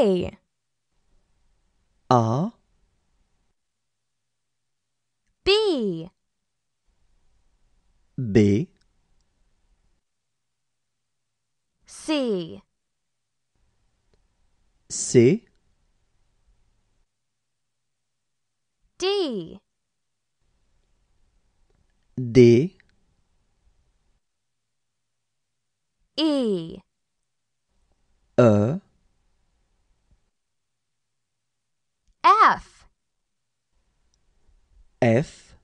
A R B B C C D D E E F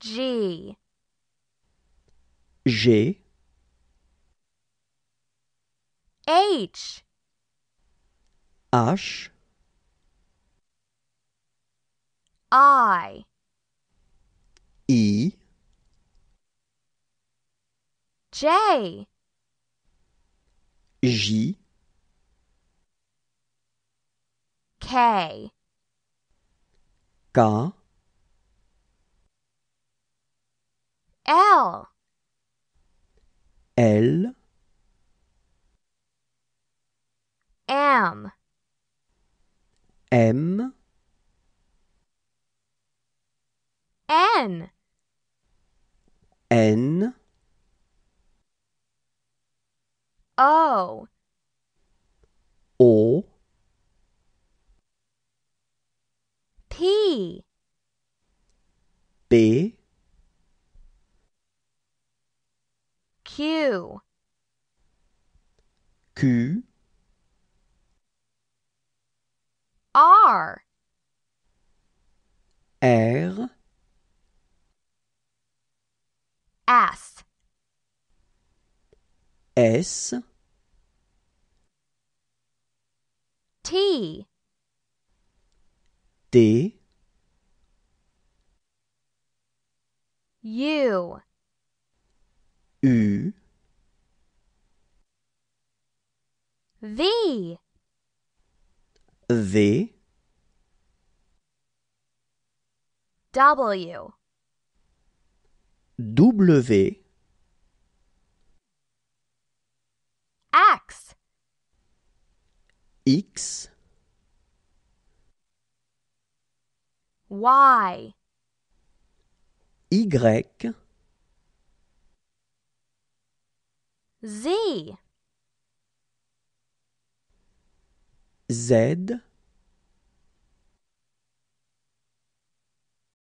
G G H H I E J J K Có. L. L. M. M. N. N. O. P. B. Q. Q. R. R. S. S. T. D U U V V W W X X Y, Y. Z. Z.